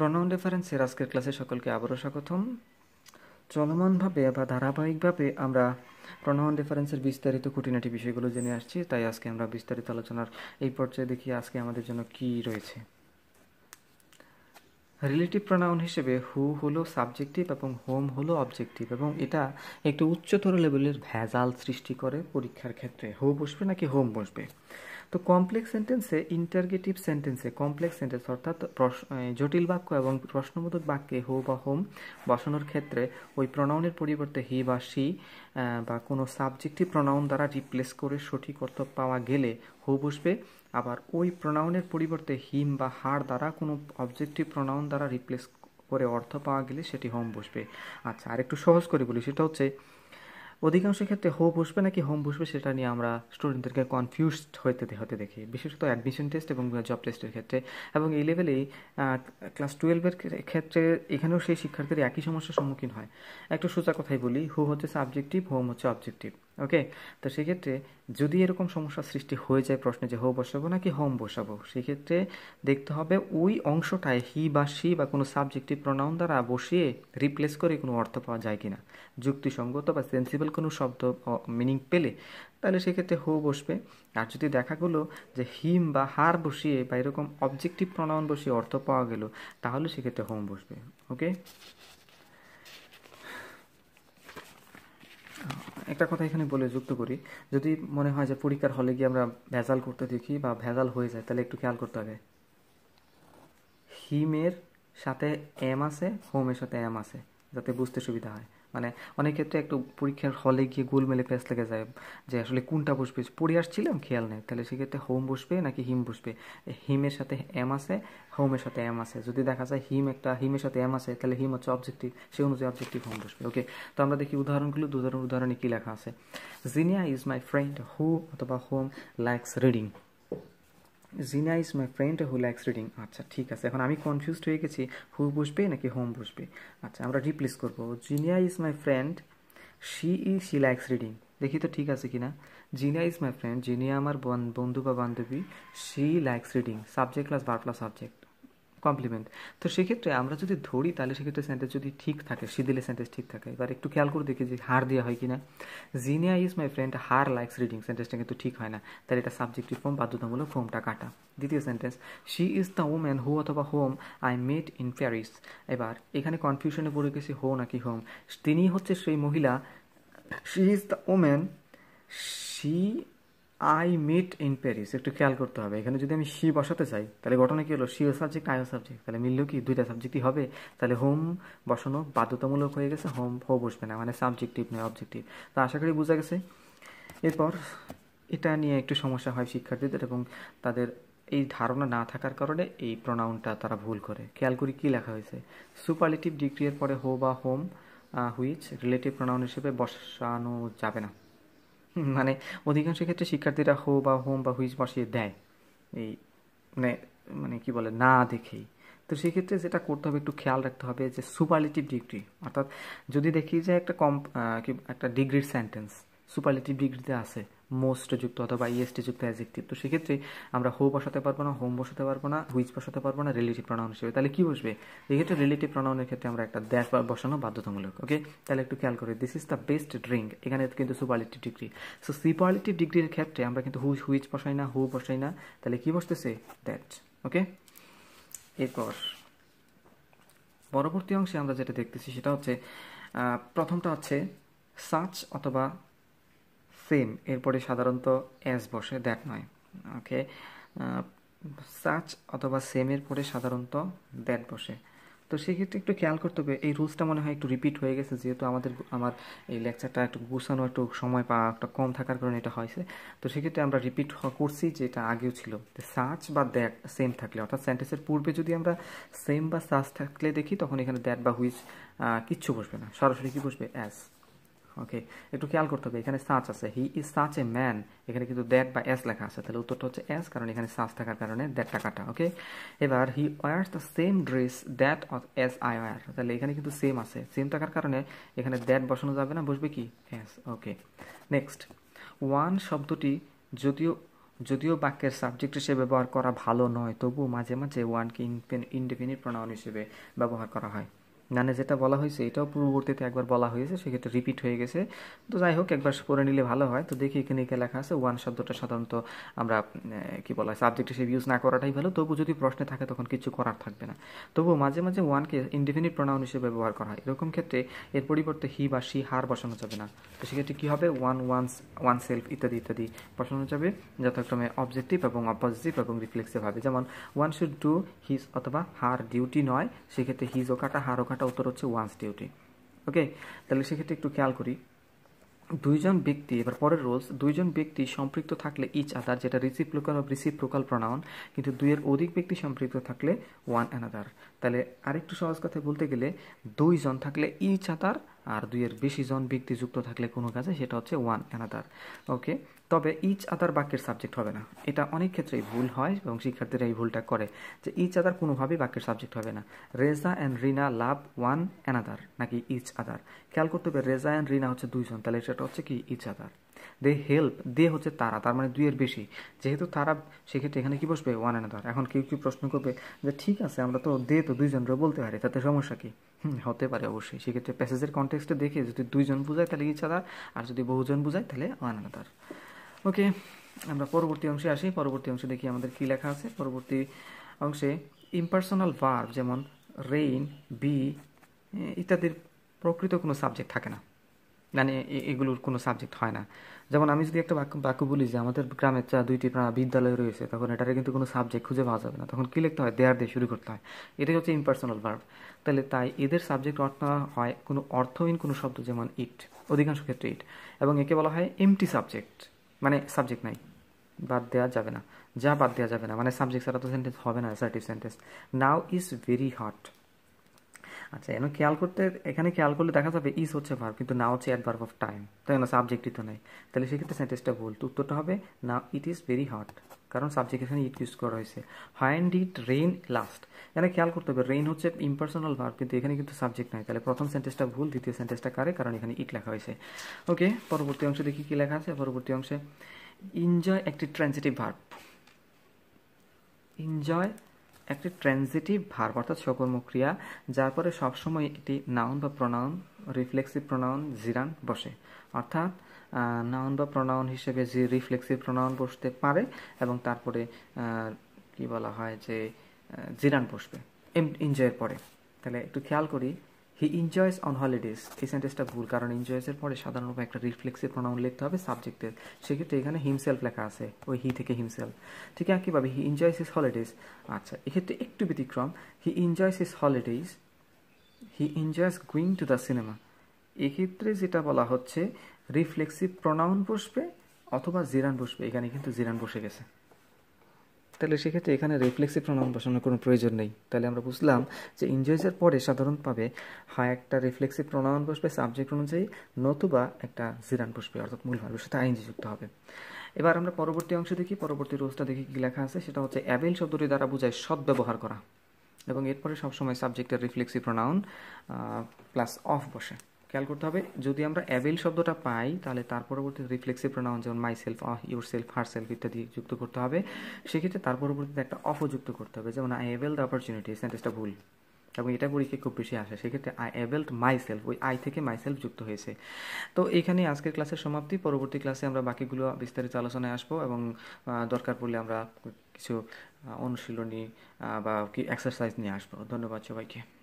প্রণাম রেফারেন্সের আজকের ক্লাসে সকলকে আবারও স্বাগতম চলমানভাবে বা ধারাবাহিকভাবে আমরা প্রণয়ন রেফারেন্সের বিস্তারিত খুঁটিনাটি বিষয়গুলো জেনে আসছি তাই আজকে আমরা বিস্তারিত আলোচনার এই পর্যায়ে দেখি আজকে আমাদের জন্য কি রয়েছে রিলেটিভ প্রোনাউন হিসেবে হু হলো সাবজেক্টিভ এবং হোম হলো অবজেক্টিভ এবং এটা একটু উচ্চতর লেভেলের ভেজাল সৃষ্টি করে পরীক্ষার ক্ষেত্রে হু বসবে নাকি হোম বসবে তো কমপ্লেক্স সেন্টেন্সে ইন্টারগেটিভ সেন্টেন্সে কমপ্লেক্স সেন্টেন্স অর্থাৎ জটিল বাক্য এবং প্রশ্নবোধক বাক্যে হো বা হোম বসানোর ক্ষেত্রে ওই প্রনাউনের পরিবর্তে হি বা সি বা কোনো সাবজেক্টিভ প্রনাউন দ্বারা রিপ্লেস করে সঠিক অর্থ পাওয়া গেলে হো বসবে আবার ওই প্রনাউনের পরিবর্তে হিম বা হার দ্বারা কোনো অবজেক্টিভ প্রনাউন দ্বারা রিপ্লেস করে অর্থ পাওয়া গেলে সেটি হোম বসবে আচ্ছা আরেকটু সহজ করে বলি সেটা হচ্ছে অধিকাংশ ক্ষেত্রে হো বসবে নাকি হোম বসবে সেটা নিয়ে আমরা স্টুডেন্টদেরকে কনফিউজড হতে হতে দেখি বিশেষত অ্যাডমিশন টেস্ট এবং জব টেস্টের ক্ষেত্রে এবং এই লেভেলেই ক্লাস টুয়েলভের ক্ষেত্রে এখানেও সেই শিক্ষার্থীর একই সমস্যার সম্মুখীন হয় একটু সোজা কথাই বলি হো হচ্ছে সাবজেক্টিভ হোম হচ্ছে অবজেক্টিভ ওকে তো সেক্ষেত্রে যদি এরকম সমস্যা সৃষ্টি হয়ে যায় প্রশ্নে যে হো বসাবো নাকি হোম বসাবো সেক্ষেত্রে দেখতে হবে ওই অংশটায় হি বা সি বা কোনো সাবজেক্টিভ প্রোনাউন দ্বারা বসিয়ে রিপ্লেস করে কোনো অর্থ পাওয়া যায় কিনা যুক্তিসঙ্গত বা সেন্সিবল কোনো শব্দ মিনিং পেলে তাহলে সেক্ষেত্রে হো বসবে আর যদি দেখা গেলো যে হিম বা হার বসিয়ে বা এরকম অবজেক্টিভ প্রোনাউন বসিয়ে অর্থ পাওয়া গেল তাহলে সেক্ষেত্রে হোম বসবে ওকে একটা কথা এখানে বলে যুক্ত করি যদি মনে হয় যে পরীক্ষার হলে গিয়ে আমরা ভেজাল করতে দেখি বা ভেজাল হয়ে যায় তাহলে একটু খেয়াল করতে হবে হিমের সাথে এম আছে হোমের সাথে এম আছে যাতে বুঝতে সুবিধা হয় মানে অনেক ক্ষেত্রে একটু পরীক্ষার হলে গিয়ে গোল মেলে প্যাস লেগে যায় যে আসলে কোনটা বসবে পড়ে আসছিলাম খেয়াল নেই তাহলে সেক্ষেত্রে হোম বসবে নাকি হিম বসবে হিমের সাথে এম আছে হোমের সাথে এম আছে যদি দেখা যায় হিম একটা হিমের সাথে এম আছে তাহলে হিম হচ্ছে অবজেক্টিভ সেই অনুযায়ী অবজেক্টিভ হোম বসবে ওকে তো আমরা দেখি উদাহরণগুলো উদাহরণ উদাহরণে কী লেখা আছে Zinia is my friend who অথবা whom likes reading Zina is my friend who likes reading আচ্ছা ঠিক আছে এখন আমি কনফিউজড হয়ে গেছি হু বসবে নাকি হোম বসবে আচ্ছা আমরা রিপ্লেস করব Zinia is my friend she ই শি লাইক্স রিডিং দেখি তো ঠিক আছে কিনা Zinia is my friend Zinia আমার বন্ধু বা বান্ধবী she likes reading subject plus বার প্লাস সাবজেক্ট কমপ্লিমেন্ট তো সেক্ষেত্রে আমরা যদি ধরি তাহলে সেক্ষেত্রে সেন্টেন্স যদি ঠিক থাকে সে দিলে সেন্টেন্স ঠিক থাকে এবার একটু খেয়াল করে দেখি যে হার দেওয়া হয় কি না Zinia is my friend her likes reading সেন্টেন্সটা কিন্তু ঠিক হয় না তাহলে এটা সাবজেক্টিভ ফর্ম বাধ্যতামূলক ফর্মটা কাটা দ্বিতীয় sentence she is the woman who অথবা whom I met in Paris এবার এখানে কনফিউশনে পড়ে গেছি হো নাকি হোম তিনি হচ্ছে সেই মহিলা she is the woman she I meet in Paris একটু খেয়াল করতে হবে এখানে যদি আমি সি বসাতে চাই তাহলে ঘটনা কী হলো সিও সাবজেক্ট আয়ো সাবজেক্ট তাহলে মিললো কি দুইটা সাবজেক্টই হবে তাহলে হোম বসানো বাধ্যতামূলক হয়ে গেছে হোম হো বসবে না মানে সাবজেক্টিভ নয় অবজেক্টিভ তা আশা করি বোঝা গেছে এরপর এটা নিয়ে একটু সমস্যা হয় শিক্ষার্থীদের এবং তাদের এই ধারণা না থাকার কারণে এই প্রোনাউনটা তারা ভুল করে খেয়াল করি কী লেখা হয়েছে সুপারলেটিভ ডিগ্রি এর পরে হো বা হোম হুইচ রিলেটিভ প্রোনাউন হিসেবে বসানো যাবে না মানে অধিকাংশ ক্ষেত্রে শিক্ষার্থীরা হো বা হোম বা হুইজ বসিয়ে দেয় এই মানে মানে কি বলে না দেখেই তো সেক্ষেত্রে যেটা করতে হবে একটু খেয়াল রাখতে হবে যে সুপারলেটিভ ডিগ্রি অর্থাৎ যদি দেখি যে একটা কম একটা ডিগ্রির সেন্টেন্স সুপারলেটিভ ডিগ্রিতে আছে মোস্ট যুক্ত অথবা ইএসটি যুক্ত অ্যাজেক্টিভ তো সেক্ষেত্রে আমরা হো বসাতে পারবো না হোম বসাতে পারবো না হুইচ বসাতে পারবো না রিলেটিভ প্রণাউন হিসেবে তাহলে কি বসবে এক্ষেত্রে রিলেটিভ প্রণাউনের ক্ষেত্রে আমরা একটা দ্যাট বসানো বাধ্যতামূলক ওকে তাহলে একটু খেয়াল করে this is the best drink এখানে কিন্তু সুপারলিটি ডিগ্রি সো সুপারলিটি ডিগ্রির ক্ষেত্রে আমরা কিন্তু হুইচ হুইচ বসাই না হু বসাই না তাহলে কি বসতেছে দ্যাট ওকে এরপর পরবর্তী অংশে আমরা যেটা দেখতেছি সেটা হচ্ছে প্রথমটা হচ্ছে সাচ অথবা সিন এরপরে সাধারণত এস বসে দ্যাট নয় ওকে সাচ অথবা সেমের পরে সাধারণত দ্যাট বসে তো সেক্ষেত্রে একটু খেয়াল করতে হবে এই রুলসটা মনে হয় একটু রিপিট হয়ে গেছে যেহেতু আমাদের আমার এই লেকচারটা একটু গুছানো একটু সময় পা একটা কম থাকার কারণে এটা হয়েছে তো সেক্ষেত্রে আমরা রিপিট করছি যে এটা আগেও ছিল সার্চ বা দ্যাট সেম থাকলে অর্থাৎ সেন্টেন্সের পূর্বে যদি আমরা সেম বা সার্চ থাকলে দেখি তখন এখানে দ্যাট বা হুইচ কিচ্ছু বসবে না সরাসরি কি বসবে অ্যাজ ওকে একটু খেয়াল করতে হবে এখানে সাচ আছে he is such a man এখানে কিন্তু দ্যাট বা এস লেখা আছে তাহলে উত্তরটা হচ্ছে এস কারণ এখানে সাচ থাকার কারণে দ্যাটটা কাটা ওকে এবার he wears the same dress that as I wear তাহলে এখানে কিন্তু সেম আছে সেম থাকার কারণে এখানে দ্যাট বসানো যাবে না বসবে কি এস ওকে নেক্সট ওয়ান শব্দটি যদিও যদিও বাক্যের সাবজেক্ট হিসেবে ব্যবহার করা ভালো নয় তবু মাঝে মাঝে ওয়ানকে ইনডিফিনিট প্রণয়ন হিসেবে ব্যবহার করা হয় গানে যেটা বলা হয়েছে এটাও পূর্ববর্তীতে একবার বলা হয়েছে সেক্ষেত্রে রিপিট হয়ে গেছে তো যাই হোক একবার পড়ে নিলে ভালো হয় তো দেখি এখানে এখানে লেখা আছে ওয়ান শব্দটা সাধারণত আমরা কি বলা হয় সাবজেক্ট হিসেবে ইউজ না করাটাই ভালো তবু যদি প্রশ্নে থাকে তখন কিছু করার থাকবে না তবু মাঝে মাঝে ওয়ানকে ইনডিফিনিট প্রোনাউন হিসেবে ব্যবহার করা হয় এরকম ক্ষেত্রে এর পরিবর্তে হি বা সি হার বসানো যাবে না তো সেক্ষেত্রে কী হবে ওয়ান ওয়ানস ওয়ান সেলফ ইত্যাদি ইত্যাদি বসানো যাবে যথাক্রমে অবজেক্টিভ এবং অপজিটিভ এবং রিফ্লেক্সিভ হবে যেমন ওয়ান শুড ডু হিজ অথবা হার ডিউটি নয় সেক্ষেত্রে হিজ ও কাটা হার ও কাটা একটা উত্তর হচ্ছে ওয়ান্স ডিউটি ওকে তাহলে সেক্ষেত্রে একটু খেয়াল করি দুইজন ব্যক্তি এবার পরের রোলস দুইজন ব্যক্তি সম্পৃক্ত থাকলে ইচ আদার যেটা লোকাল অফ প্রকাল প্রণাউন কিন্তু দুইয়ের অধিক ব্যক্তি সম্পৃক্ত থাকলে ওয়ান অ্যানাদার তাহলে আরেকটু সহজ কথায় বলতে গেলে দুইজন থাকলে ইচ আদার আর দুইয়ের বেশি জন ব্যক্তি যুক্ত থাকলে কোনো কাজে সেটা হচ্ছে ওয়ান অ্যানাদার ওকে তবে ইচ আদার বাক্যের সাবজেক্ট হবে না এটা অনেক ক্ষেত্রেই ভুল হয় এবং শিক্ষার্থীরা এই ভুলটা করে যে ইচ আদার কোনোভাবেই বাক্যের সাবজেক্ট হবে না Reza and Rina love one another নাকি ইচ আদার খেয়াল করতে হবে রেজা অ্যান্ড রিনা হচ্ছে দুইজন তাহলে সেটা হচ্ছে কি ইচ আদার দে হেল্প দে হচ্ছে তারা তার মানে দুইয়ের বেশি যেহেতু তারা সেক্ষেত্রে এখানে কি বসবে ওয়ান অ্যানাদার এখন কেউ কি প্রশ্ন করবে যে ঠিক আছে আমরা তো দে তো দুইজনরা বলতে পারি তাতে সমস্যা কি হতে পারে অবশ্যই সেক্ষেত্রে প্যাসেজের কন্টেক্সটে দেখে যদি দুইজন বোঝায় তাহলে ইচ আদার আর যদি বহুজন বোঝায় তাহলে ওয়ান অ্যানাদার ওকে আমরা পরবর্তী অংশে আসি পরবর্তী অংশে দেখি আমাদের কি লেখা আছে পরবর্তী অংশে ইম্পার্সোনাল ভার্ব যেমন রেইন বি ইত্যাদির প্রকৃত কোনো সাবজেক্ট থাকে না মানে এগুলোর কোনো সাবজেক্ট হয় না যেমন আমি যদি একটা বাক্য বাক্য বলি যে আমাদের গ্রামের চা দুইটি বিদ্যালয় রয়েছে তখন এটারে কিন্তু কোনো সাবজেক্ট খুঁজে পাওয়া যাবে না তখন কী লিখতে হয় দেয়ার দিয়ে শুরু করতে হয় এটাই হচ্ছে ইম্পার্সোনাল ভার্ব তাহলে তাই এদের সাবজেক্ট অর্থ হয় কোনো অর্থহীন কোনো শব্দ যেমন ইট অধিকাংশ ক্ষেত্রে ইট এবং একে বলা হয় এমটি সাবজেক্ট মানে সাবজেক্ট নাই বাদ দেওয়া যাবে না যা বাদ দেওয়া যাবে না মানে সাবজেক্ট ছাড়া তো সেন্টেন্স হবে না assertive sentence now is very hot আচ্ছা এখন খেয়াল করতে এখানে খেয়াল করলে দেখা যাবে ইজ হচ্ছে ভার্ব কিন্তু নাও হচ্ছে ভার্ব অফ টাইম তাই না সাবজেক্টই তো নেই তাহলে সেক্ষেত্রে সেন্টেন্সটা ভুল উত্তরটা হবে now it is very hot কারণ সাবজেক্ট এখানে ইট ইউজ করা হয়েছে হাইন ডিট রেইন লাস্ট এখানে খেয়াল করতে হবে রেইন হচ্ছে ইম্পার্সোনাল ভার্ব কিন্তু এখানে কিন্তু সাবজেক্ট নাই তাহলে প্রথম সেন্টেন্সটা ভুল দ্বিতীয় সেন্টেন্সটা কারে কারণ এখানে ইট লেখা হয়েছে ওকে পরবর্তী অংশে দেখি কী লেখা আছে পরবর্তী অংশে এনজয় একটি ট্রানজিটিভ ভার্ব এনজয় একটি ট্রানজিটিভ ভার্ব অর্থাৎ সকর্ম ক্রিয়া যার পরে সবসময় এটি নাউন বা প্রনাউন রিফ্লেক্সিভ প্রনাউন জিরান বসে অর্থাৎ নাউন বা প্রোনাউন হিসেবে যে রিফ্লেক্সিভ প্রোনাউন বসতে পারে এবং তারপরে কি বলা হয় যে জিরান বসবে এনজয়ের পরে তাহলে একটু খেয়াল করি হি এনজয়স অন হলিডেজ এই সেন্টেন্সটা ভুল কারণ এনজয়েসের পরে সাধারণত একটা রিফ্লেক্সিভ প্রোনাউন লিখতে হবে সাবজেক্টের সেক্ষেত্রে এখানে হিমসেলফ লেখা আছে ওই হি থেকে হিমসেলফ ঠিক কীভাবে হি এনজয়স হিস হলিডেজ আচ্ছা এক্ষেত্রে একটু ব্যতিক্রম he enjoys his holidays he enjoys going to the cinema এক্ষেত্রে যেটা বলা হচ্ছে রিফ্লেক্সিভ প্রোনাউন বসবে অথবা জিরান বসবে এখানে কিন্তু জিরান বসে গেছে তাহলে সেক্ষেত্রে এখানে রিফ্লেক্সিভ প্রোনাউন বসানোর কোনো প্রয়োজন নেই তাহলে আমরা বুঝলাম যে ইনজয়েসের পরে সাধারণভাবে হয় একটা রিফ্লেক্সিভ প্রোনাউন বসবে সাবজেক্ট অনুযায়ী নতুবা একটা জিরান বসবে অর্থাৎ মূল ভাবের সাথে আইনজি যুক্ত হবে এবার আমরা পরবর্তী অংশ দেখি পরবর্তী রোজটা দেখি কী লেখা আছে সেটা হচ্ছে অ্যাভেল শব্দটি দ্বারা বোঝায় সদ ব্যবহার করা এবং এরপরে সবসময় সাবজেক্টের রিফ্লেক্সিভ প্রোনাউন প্লাস অফ বসে খেয়াল করতে হবে যদি আমরা অ্যাভেল শব্দটা পাই তাহলে তার পরবর্তী রিফ্লেক্সিভ প্রোনাউন যেমন myself uh yourself herself ইত্যাদি যুক্ত করতে হবে সেক্ষেত্রে তার পরবর্তীতে একটা অপযুক্ত করতে হবে যেমন আই অ্যাভেল দ্য অপরচুনিটি সেন্টেন্সটা ভুল এবং এটা পরীক্ষায় খুব বেশি আসে সেক্ষেত্রে আই অ্যাভেলড মাই সেলফ ওই আই থেকে মাই সেলফ যুক্ত হয়েছে তো এখানে আজকের ক্লাসের সমাপ্তি পরবর্তী ক্লাসে আমরা বাকিগুলো বিস্তারিত আলোচনায় আসবো এবং দরকার পড়লে আমরা কিছু অনুশীলনী বা কি এক্সারসাইজ নিয়ে আসবো ধন্যবাদ সবাইকে